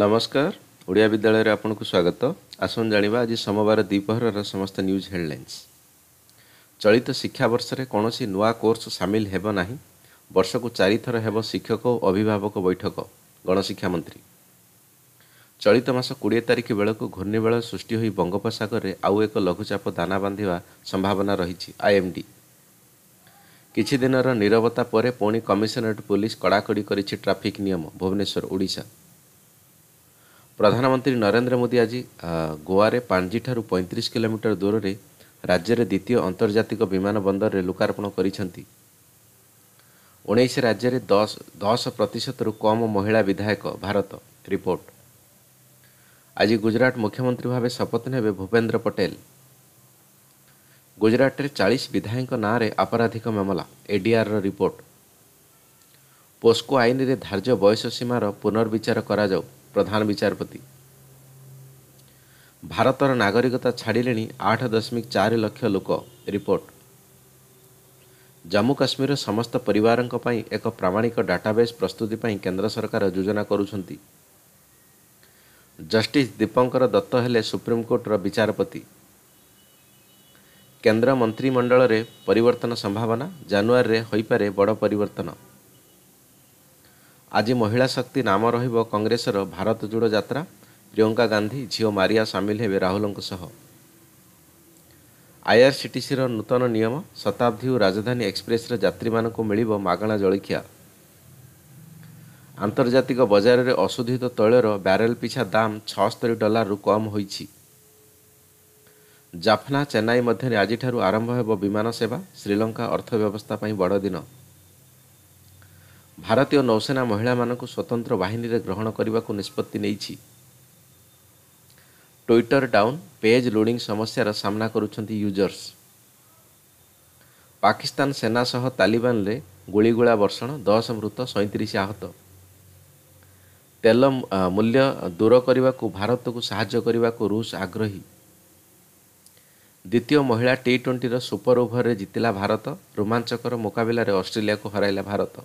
ନମସ୍କାର ଓଡ଼ିଆ ବିଦ୍ୟାଳୟରେ ଆପଣଙ୍କୁ ସ୍ୱାଗତ ଆସନ୍ତୁ ଜାଣିବା ଆଜି ସୋମବାର ଦ୍ୱିପହରର ସମସ୍ତ ନ୍ୟୁଜ୍ ହେଡ଼ଲାଇନ୍ସ ଚଳିତ ଶିକ୍ଷାବର୍ଷରେ କୌଣସି ନୂଆ କୋର୍ସ ସାମିଲ ହେବ ନାହିଁ ବର୍ଷକୁ ଚାରିଥର ହେବ ଶିକ୍ଷକ ଓ ଅଭିଭାବକ ବୈଠକ ଗଣଶିକ୍ଷା ମନ୍ତ୍ରୀ ଚଳିତ ମାସ କୋଡ଼ିଏ ତାରିଖ ବେଳକୁ ଘୂର୍ଣ୍ଣିବେଳ ସୃଷ୍ଟି ହୋଇ ବଙ୍ଗୋପସାଗରରେ ଆଉ ଏକ ଲଘୁଚାପ ଦାନା ବାନ୍ଧିବା ସମ୍ଭାବନା ରହିଛି ଆଇଏମ୍ଡି କିଛି ଦିନର ନିରବତା ପରେ ପୁଣି କମିଶନରେଟ୍ ପୁଲିସ୍ କଡ଼ାକଡ଼ି କରିଛି ଟ୍ରାଫିକ୍ ନିୟମ ଭୁବନେଶ୍ୱର ଓଡ଼ିଶା ପ୍ରଧାନମନ୍ତ୍ରୀ ନରେନ୍ଦ୍ର ମୋଦି ଆଜି ଗୋଆରେ ପାଞ୍ଜିଠାରୁ ପଇଁତିରିଶ କିଲୋମିଟର ଦୂରରେ ରାଜ୍ୟରେ ଦ୍ୱିତୀୟ ଆନ୍ତର୍ଜାତିକ ବିମାନ ବନ୍ଦରରେ ଲୋକାର୍ପଣ କରିଛନ୍ତି ଉଣେଇଶ ରାଜ୍ୟରେ ଦଶ ପ୍ରତିଶତରୁ କମ୍ ମହିଳା ବିଧାୟକ ଭାରତ ରିପୋର୍ଟ ଆଜି ଗୁଜୁରାଟ ମୁଖ୍ୟମନ୍ତ୍ରୀ ଭାବେ ଶପଥ ନେବେ ଭୂପେନ୍ଦ୍ର ପଟେଲ ଗୁଜୁରାଟରେ ଚାଳିଶ ବିଧାୟକଙ୍କ ନାଁରେ ଆପରାଧିକ ମାମଲା ଏଡିଆର୍ର ରିପୋର୍ଟ ପୋସ୍କୋ ଆଇନରେ ଧାର୍ଯ୍ୟ ବୟସ ସୀମାର ପୁନର୍ବିଚାର କରାଯାଉ ପ୍ରଧାନ ବିଚାରପତି ଭାରତର ନାଗରିକତା ଛାଡ଼ିଲେଣି ଆଠ ଦଶମିକ ଚାରି ଲକ୍ଷ ଲୋକ ରିପୋର୍ଟ ଜାମ୍ମୁ କାଶ୍ମୀରର ସମସ୍ତ ପରିବାରଙ୍କ ପାଇଁ ଏକ ପ୍ରାମାଣିକ ଡାଟାବେସ୍ ପ୍ରସ୍ତୁତି ପାଇଁ କେନ୍ଦ୍ର ସରକାର ଯୋଜନା କରୁଛନ୍ତି ଜଷ୍ଟିସ୍ ଦୀପଙ୍କର ଦତ୍ତ ହେଲେ ସୁପ୍ରିମକୋର୍ଟର ବିଚାରପତି କେନ୍ଦ୍ର ମନ୍ତ୍ରିମଣ୍ଡଳରେ ପରିବର୍ତ୍ତନ ସମ୍ଭାବନା ଜାନୁଆରୀରେ ହୋଇପାରେ ବଡ଼ ପରିବର୍ତ୍ତନ ଆଜି ମହିଳା ଶକ୍ତି ନାମ ରହିବ କଂଗ୍ରେସର ଭାରତ ଯୋଡ଼ ଯାତ୍ରା ପ୍ରିୟଙ୍କା ଗାନ୍ଧୀ ଝିଅ ମାରିଆ ସାମିଲ ହେବେ ରାହୁଲଙ୍କ ସହ ଆଇଆର୍ସିଟିସିର ନୂତନ ନିୟମ ଶତାବ୍ଦୀ ଓ ରାଜଧାନୀ ଏକ୍ସପ୍ରେସ୍ରେ ଯାତ୍ରୀମାନଙ୍କୁ ମିଳିବ ମାଗଣା ଜଳଖିଆ ଆନ୍ତର୍ଜାତିକ ବଜାରରେ ଅଶୋଧିତ ତୈଳର ବ୍ୟାରେଲ୍ ପିଛା ଦାମ୍ ଛଅସ୍ତରି ଡଲାରରୁ କମ୍ ହୋଇଛି ଜାଫନା ଚେନ୍ନାଇ ମଧ୍ୟରେ ଆଜିଠାରୁ ଆରମ୍ଭ ହେବ ବିମାନ ସେବା ଶ୍ରୀଲଙ୍କା ଅର୍ଥ ବ୍ୟବସ୍ଥା ପାଇଁ ବଡ଼ ଦିନ ଭାରତୀୟ ନୌସେନା ମହିଳାମାନଙ୍କୁ ସ୍ୱତନ୍ତ୍ର ବାହିନୀରେ ଗ୍ରହଣ କରିବାକୁ ନିଷ୍ପତ୍ତି ନେଇଛି ଟ୍ୱିଟର ଡାଉନ୍ ପେଜ୍ ଲୋଡିଂ ସମସ୍ୟାର ସାମ୍ନା କରୁଛନ୍ତି ୟୁଜର୍ସ ପାକିସ୍ତାନ ସେନା ସହ ତାଲିବାନରେ ଗୁଳିଗୋଳା ବର୍ଷଣ ଦଶ ମୃତ ସଇଁତିରିଶ ଆହତ ତେଲ ମୂଲ୍ୟ ଦୂର କରିବାକୁ ଭାରତକୁ ସାହାଯ୍ୟ କରିବାକୁ ରୁଷ ଆଗ୍ରହୀ ଦ୍ୱିତୀୟ ମହିଳା ଟି ଟ୍ୱେଣ୍ଟିର ସୁପର ଓଭରରେ ଜିତିଲା ଭାରତ ରୋମାଞ୍ଚକର ମୁକାବିଲାରେ ଅଷ୍ଟ୍ରେଲିଆକୁ ହରାଇଲା ଭାରତ